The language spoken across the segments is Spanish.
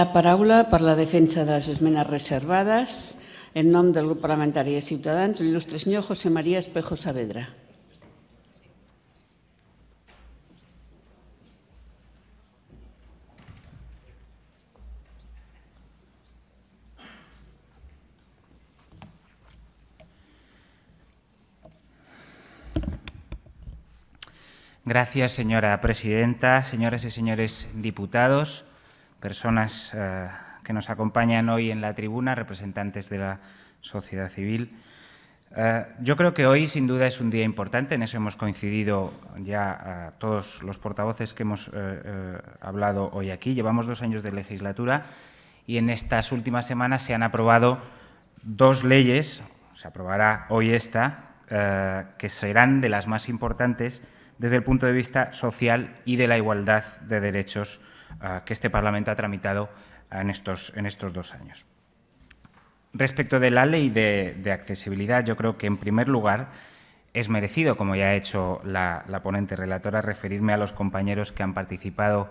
La palabra, la defensa de las esmenas reservadas, en nombre del Grupo Parlamentario de el ilustre Señor José María Espejo Saavedra. Gracias, señora presidenta, señoras y señores diputados personas eh, que nos acompañan hoy en la tribuna, representantes de la sociedad civil. Eh, yo creo que hoy, sin duda, es un día importante, en eso hemos coincidido ya eh, todos los portavoces que hemos hablado hoy aquí. Llevamos dos años de legislatura y en estas últimas semanas se han aprobado dos leyes, se aprobará hoy esta, que serán de las más importantes desde el punto de vista social y de la igualdad de derechos ah, que este Parlamento ha tramitado ah, en estos, en estos dos años. Respecto de la ley de, accesibilidad, yo creo que en primer lugar es merecido, como ya ha hecho la, ponente relatora, referirme a los compañeros que han participado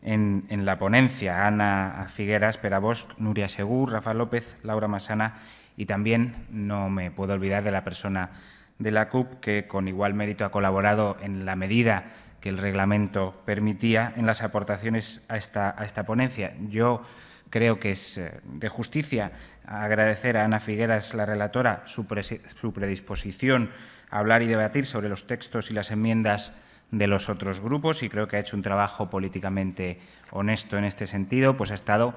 en, la ponencia, Ana Figueras, Perabosc, Nuria Segur, Rafa López, Laura Masana y también no me puedo olvidar de la persona de la CUP, que con igual mérito ha colaborado en la medida que el reglamento permitía en las aportaciones a esta, a esta ponencia. Yo creo que es eh, de justicia agradecer a Ana Figueras, la relatora, su, su predisposición a hablar y debatir sobre los textos y las enmiendas de los otros grupos y creo que ha hecho un trabajo políticamente honesto en este sentido, pues ha estado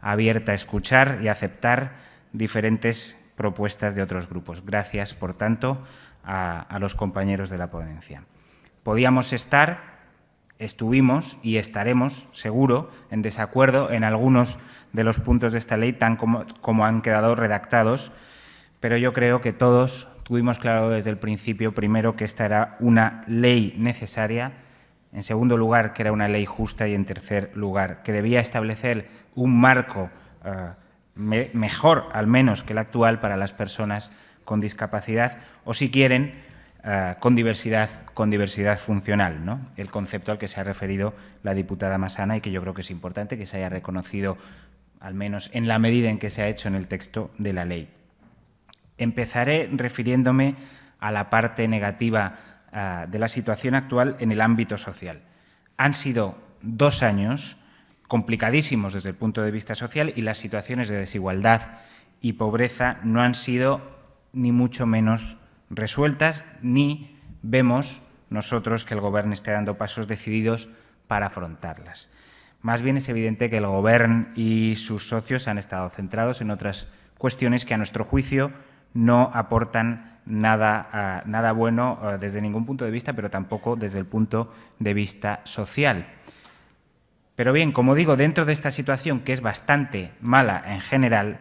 abierta a escuchar y aceptar diferentes propuestas de otros grupos. Gracias, por tanto, a, los compañeros de la ponencia. Podíamos estar estuvimos y estaremos, seguro, en desacuerdo en algunos de los puntos de esta ley, tan como, como, han quedado redactados, pero yo creo que todos tuvimos claro desde el principio, primero, que esta era una ley necesaria, en segundo lugar, que era una ley justa y, en tercer lugar, que debía establecer un marco eh, mejor al menos que la actual para las personas con discapacidad o si quieren eh, con diversidad con diversidad funcional, ¿no? El concepto al que se ha referido la diputada Masana y que yo creo que es importante que se haya reconocido al menos en la medida en que se ha hecho en el texto de la ley. Empezaré refiriéndome a la parte negativa eh, de la situación actual en el ámbito social. Han sido dos años complicadísimos desde el punto de vista social y las situaciones de desigualdad y pobreza no han sido ni mucho menos resueltas, ni vemos nosotros que el Gobierno esté dando pasos decididos para afrontarlas. Más bien es evidente que el Gobierno y sus socios han estado centrados en otras cuestiones que a nuestro juicio no aportan nada, eh, bueno eh, desde ningún punto de vista, pero tampoco desde el punto de vista social. Pero bien, como digo, dentro de esta situación que es bastante mala en general,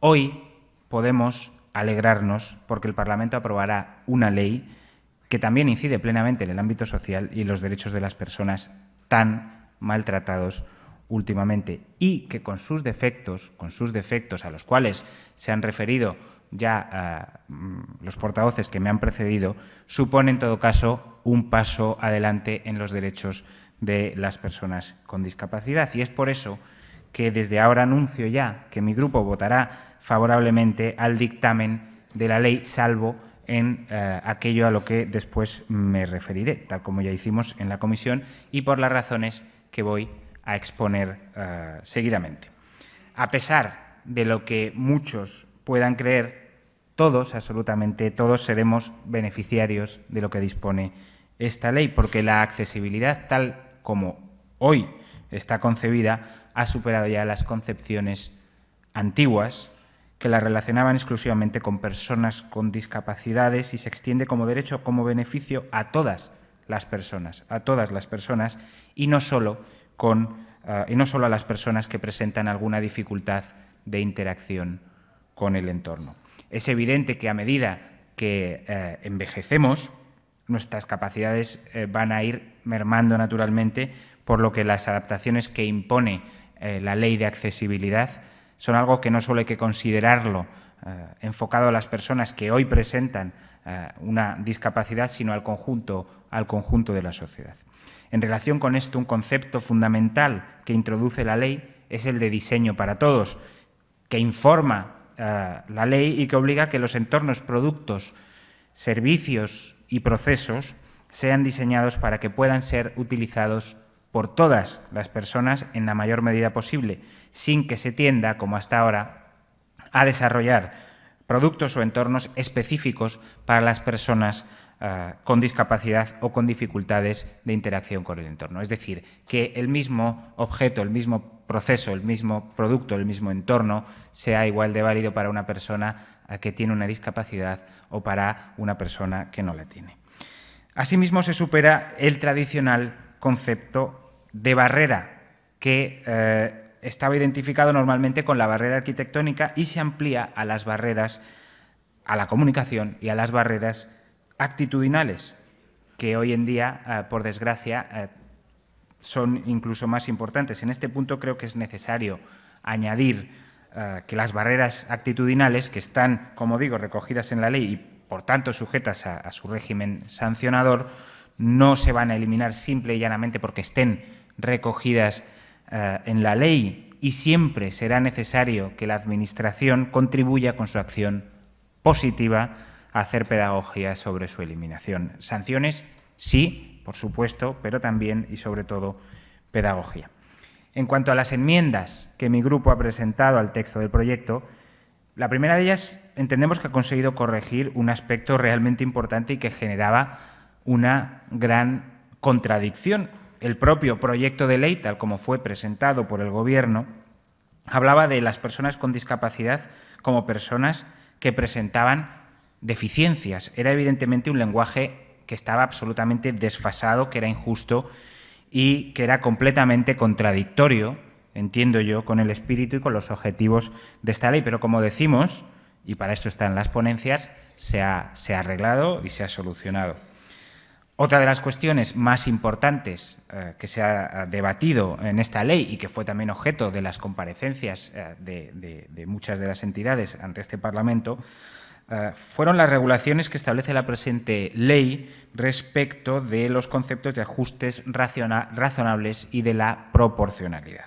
hoy podemos alegrarnos porque el Parlamento aprobará una ley que también incide plenamente en el ámbito social y en los derechos de las personas tan maltratados últimamente y que con sus defectos, con sus defectos a los cuales se han referido ya ah, mm, los portavoces que me han precedido, supone en todo caso un paso adelante en los derechos de las personas con discapacidad. Y es por eso que desde ahora anuncio ya que mi grupo votará favorablemente al dictamen de la ley, salvo en eh, aquello a lo que después me referiré, tal como ya hicimos en la comisión, y por las razones que voy a exponer eh, seguidamente. A pesar de lo que muchos puedan creer, todos, absolutamente todos, seremos beneficiarios de lo que dispone esta ley, porque la accesibilidad tal como hoy está concebida, ha superado ya las concepciones antiguas que la relacionaban exclusivamente con personas con discapacidades y se extiende como derecho, como beneficio a todas las personas, a todas las personas y no solo, con, eh, no a las personas que presentan alguna dificultad de interacción con el entorno. Es evidente que a medida que eh, envejecemos, nuestras capacidades eh, van a ir mermando naturalmente, por lo que las adaptaciones que impone eh, la ley de accesibilidad son algo que no solo hay que considerarlo eh, enfocado a las personas que hoy presentan una discapacidad, sino al conjunto, al conjunto de la sociedad. En relación con esto, un concepto fundamental que introduce la ley es el de diseño para todos, que informa la ley y que obliga a que los entornos, productos, servicios, y procesos sean diseñados para que puedan ser utilizados por todas las personas en la mayor medida posible, sin que se tienda, como hasta ahora, a desarrollar productos o entornos específicos para las personas eh, con discapacidad o con dificultades de interacción con el entorno. Es decir, que el mismo objeto, el mismo proceso, el mismo producto, el mismo entorno sea igual de válido para una persona eh, que tiene una discapacidad o para una persona que no la tiene. Asimismo, se supera el tradicional concepto de barrera que eh, estaba identificado normalmente con la barrera arquitectónica y se amplía a las barreras a la comunicación y a las barreras actitudinales, que hoy en día, eh, por desgracia, eh, son incluso más importantes. En este punto creo que es necesario añadir Ah, que las barreras actitudinales, que están, como digo, recogidas en la ley y por tanto sujetas a, su régimen sancionador, no se van a eliminar simple y llanamente porque estén recogidas ah, en la ley y siempre será necesario que la Administración contribuya con su acción positiva a hacer pedagogía sobre su eliminación. Sanciones, sí, por supuesto, pero también y sobre todo pedagogía. En cuanto a las enmiendas que mi grupo ha presentado al texto del proyecto, la primera de ellas entendemos que ha conseguido corregir un aspecto realmente importante y que generaba una gran contradicción. El propio proyecto de ley, tal como fue presentado por el Gobierno, hablaba de las personas con discapacidad como personas que presentaban deficiencias. Era evidentemente un lenguaje que estaba absolutamente desfasado, que era injusto y que era completamente contradictorio, entiendo yo, con el espíritu y con los objetivos de esta ley. Pero como decimos, y para esto están las ponencias, se ha, arreglado y se ha solucionado. Otra de las cuestiones más importantes eh, que se ha debatido en esta ley y que fue también objeto de las comparecencias eh, de, muchas de las entidades ante este Parlamento eh, fueron las regulaciones que establece la presente ley respecto de los conceptos de ajustes razonables y de la proporcionalidad,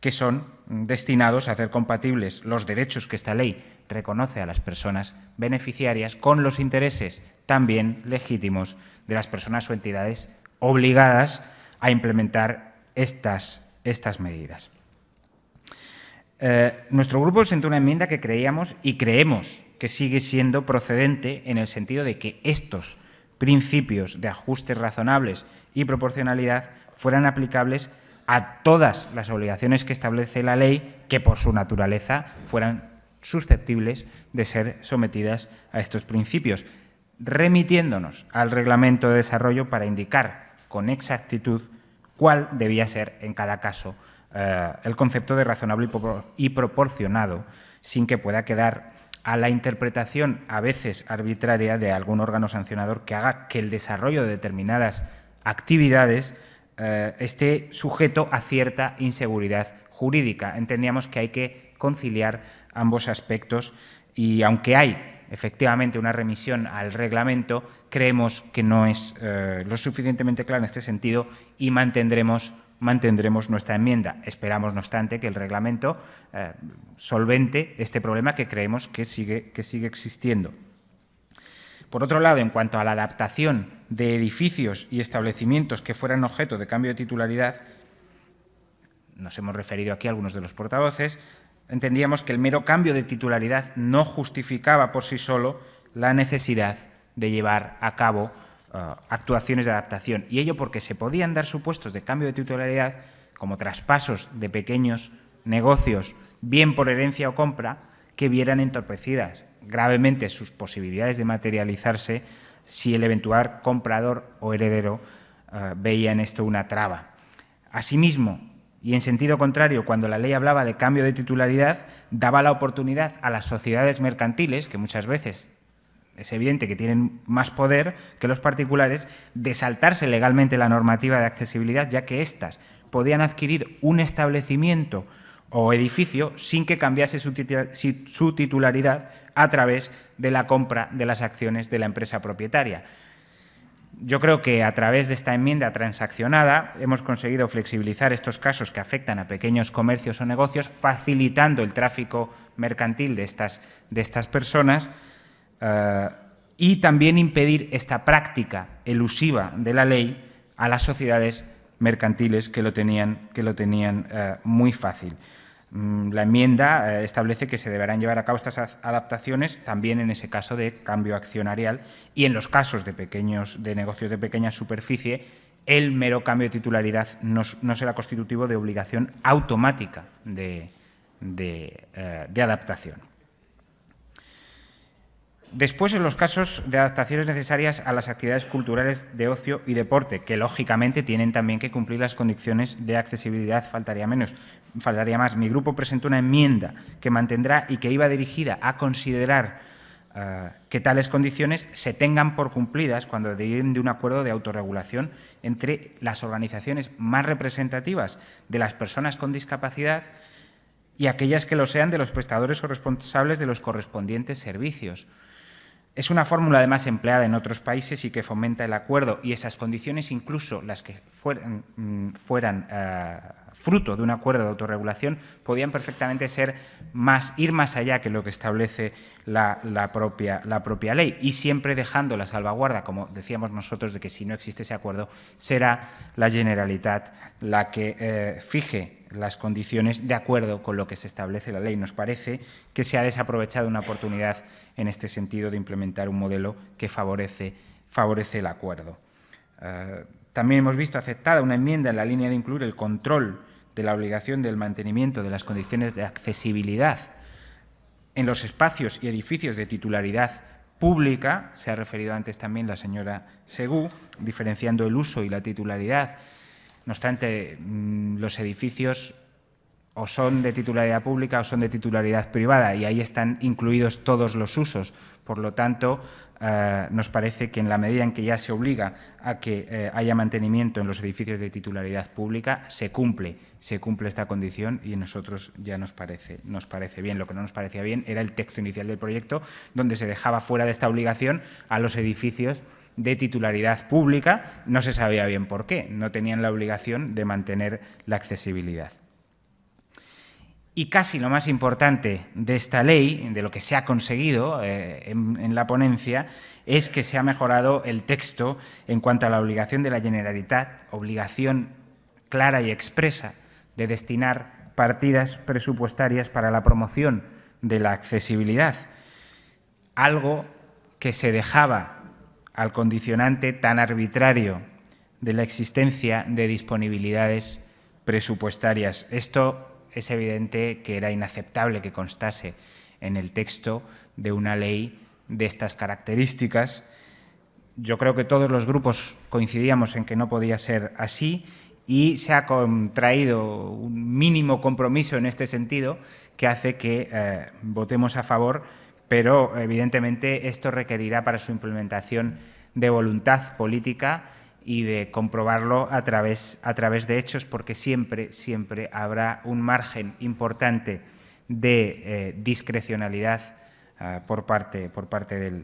que son destinados a hacer compatibles los derechos que esta ley reconoce a las personas beneficiarias con los intereses también legítimos de las personas o entidades obligadas a implementar estas, estas medidas. Eh, nuestro grupo presentó una enmienda que creíamos y creemos que sigue siendo procedente en el sentido de que estos principios de ajustes razonables y proporcionalidad fueran aplicables a todas las obligaciones que establece la ley que por su naturaleza fueran susceptibles de ser sometidas a estos principios, remitiéndonos al reglamento de desarrollo para indicar con exactitud cuál debía ser en cada caso eh, el concepto de razonable y proporcionado, sin que pueda quedar a la interpretación a veces arbitraria de algún órgano sancionador que haga que el desarrollo de determinadas actividades eh, esté sujeto a cierta inseguridad jurídica. Entendíamos que hay que conciliar ambos aspectos y aunque hay efectivamente una remisión al reglamento, creemos que no es eh, lo suficientemente claro en este sentido y mantendremos mantendremos nuestra enmienda. Esperamos, no obstante, que el reglamento eh, solvente este problema que creemos sigue, que sigue existiendo. Por otro lado, en cuanto a la adaptación de edificios y establecimientos que fueran objeto de cambio de titularidad, nos hemos referido aquí a algunos de los portavoces, entendíamos que el mero cambio de titularidad no justificaba por sí solo la necesidad de llevar a cabo eh, actuaciones de adaptación. Y ello porque se podían dar supuestos de cambio de titularidad, como traspasos de pequeños negocios, bien por herencia o compra, que vieran entorpecidas gravemente sus posibilidades de materializarse si el eventual comprador o heredero eh, veía en esto una traba. Asimismo, y en sentido contrario, cuando la ley hablaba de cambio de titularidad, daba la oportunidad a las sociedades mercantiles, que muchas veces es evidente que tienen más poder que los particulares de saltarse legalmente la normativa de accesibilidad, ya que éstas podían adquirir un establecimiento o edificio sin que cambiase su titularidad a través de la compra de las acciones de la empresa propietaria. Yo creo que a través de esta enmienda transaccionada hemos conseguido flexibilizar estos casos que afectan a pequeños comercios o negocios, facilitando el tráfico mercantil de estas, de estas personas y también impedir esta práctica elusiva de la ley a las sociedades mercantiles que lo tenían, eh, muy fácil. Mm, la enmienda eh, establece que se deberán llevar a cabo estas adaptaciones también en ese caso de cambio accionarial y en los casos de, pequeños, de negocios de pequeña superficie, el mero cambio de titularidad no, será constitutivo de obligación automática de eh, adaptación. Después, en los casos de adaptaciones necesarias a las actividades culturales de ocio y deporte, que lógicamente tienen también que cumplir las condiciones de accesibilidad, faltaría menos, faltaría más. Mi grupo presentó una enmienda que mantendrá y que iba dirigida a considerar eh, que tales condiciones se tengan por cumplidas cuando deriven de un acuerdo de autorregulación entre las organizaciones más representativas de las personas con discapacidad y aquellas que lo sean de los prestadores o responsables de los correspondientes servicios. Es una fórmula además empleada en otros países y que fomenta el acuerdo y esas condiciones, incluso las que fueran, mm, fueran ah, fruto de un acuerdo de autorregulación, podían perfectamente ser más, ir más allá que lo que establece la, propia, la propia ley y siempre dejando la salvaguarda, como decíamos nosotros, de que si no existe ese acuerdo, será la Generalitat la que eh, fije las condiciones de acuerdo con lo que se establece la ley. Nos parece que se ha desaprovechado una oportunidad en este sentido de implementar un modelo que favorece, favorece el acuerdo. Eh, también hemos visto aceptada una enmienda en la línea de incluir el control de la obligación del mantenimiento de las condiciones de accesibilidad en los espacios y edificios de titularidad pública, se ha referido antes también la señora Segú, diferenciando el uso y la titularidad. No obstante, mm, los edificios o son de titularidad pública o son de titularidad privada y ahí están incluidos todos los usos. Por lo tanto, eh, nos parece que en la medida en que ya se obliga a que eh, haya mantenimiento en los edificios de titularidad pública, se cumple, se cumple esta condición y a nosotros ya nos parece, nos parece bien. Lo que no nos parecía bien era el texto inicial del proyecto, donde se dejaba fuera de esta obligación a los edificios de titularidad pública, no se sabía bien por qué, no tenían la obligación de mantener la accesibilidad. Y casi lo más importante de esta ley, de lo que se ha conseguido eh, en, la ponencia, es que se ha mejorado el texto en cuanto a la obligación de la Generalitat, obligación clara y expresa de destinar partidas presupuestarias para la promoción de la accesibilidad, algo que se dejaba al condicionante tan arbitrario de la existencia de disponibilidades presupuestarias. Esto es evidente que era inaceptable que constase en el texto de una ley de estas características. Yo creo que todos los grupos coincidíamos en que no podía ser así y se ha contraído un mínimo compromiso en este sentido que hace que eh, votemos a favor, pero evidentemente esto requerirá para su implementación de voluntad política y de comprobarlo a través, a través de hechos, porque siempre, siempre habrá un margen importante de eh, discrecionalidad ah, por parte, por parte del,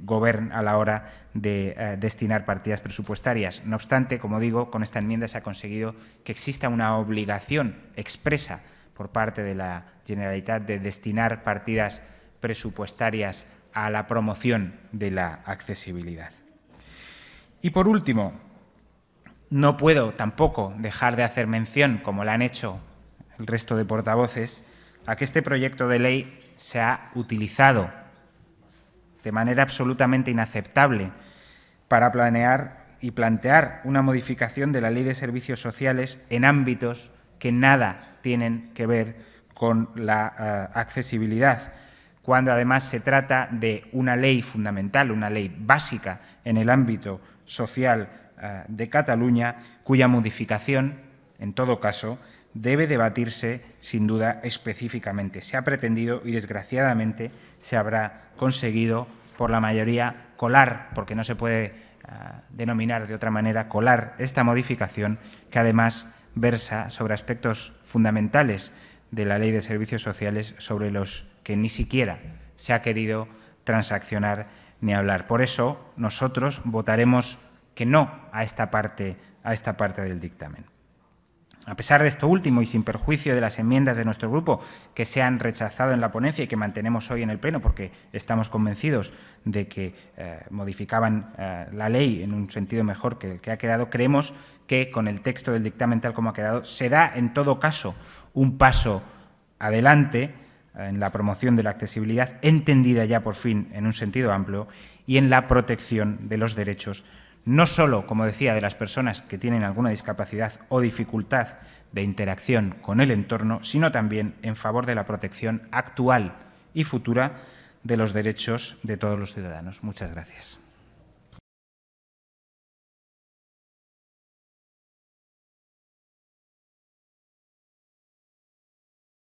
Gobierno a la hora de eh, destinar partidas presupuestarias. No obstante, como digo, con esta enmienda se ha conseguido que exista una obligación expresa por parte de la Generalitat de destinar partidas presupuestarias a la promoción de la accesibilidad. Y por último, no puedo tampoco dejar de hacer mención, como la han hecho el resto de portavoces, a que este proyecto de ley se ha utilizado de manera absolutamente inaceptable para planear y plantear una modificación de la Ley de Servicios Sociales en ámbitos que nada tienen que ver con la eh, accesibilidad cuando además se trata de una ley fundamental, una ley básica en el ámbito social eh, de Cataluña, cuya modificación, en todo caso, debe debatirse sin duda específicamente. Se ha pretendido y desgraciadamente se habrá conseguido por la mayoría colar, porque no se puede eh, denominar de otra manera colar esta modificación que además versa sobre aspectos fundamentales de la Ley de Servicios Sociales sobre los que ni siquiera se ha querido transaccionar ni hablar. Por eso nosotros votaremos que no a esta parte, a esta parte del dictamen. A pesar de esto último y sin perjuicio de las enmiendas de nuestro grupo que se han rechazado en la ponencia y que mantenemos hoy en el Pleno porque estamos convencidos de que eh, modificaban eh, la ley en un sentido mejor que el que ha quedado, creemos que con el texto del dictamen tal como ha quedado se da en todo caso un paso adelante eh, en la promoción de la accesibilidad, entendida ya por fin en un sentido amplio, y en la protección de los derechos no solo, como decía, de las personas que tienen alguna discapacidad o dificultad de interacción con el entorno, sino también en favor de la protección actual y futura de los derechos de todos los ciudadanos. Muchas gracias.